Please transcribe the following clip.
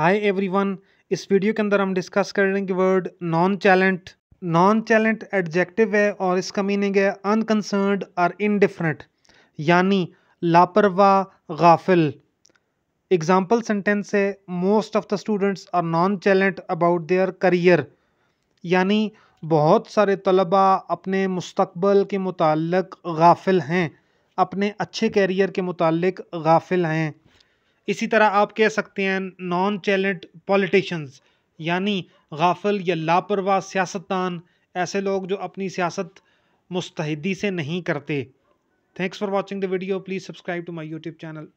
hi everyone इस video के अंदर हम डिस्कस करेंगे word nonchalant nonchalant adjective है और इसका मीनिंग है अनकंसर्नड और इनडिफरेंट यानी लापरवाह गाफिल एग्जाम्पल सेंटेंस है most of the students are nonchalant about their career यानी बहुत सारे तलबा अपने मुस्तकबल के मुतल गाफिल हैं अपने अच्छे कैरियर के मुतल गाफिल हैं इसी तरह आप कह सकते हैं नॉन चैलेंट पॉलिटिशन्स यानी गाफिल या लापरवाह सियासतदान ऐसे लोग जो अपनी सियासत मुस्तहदी से नहीं करते thanks for watching the video please subscribe to my YouTube channel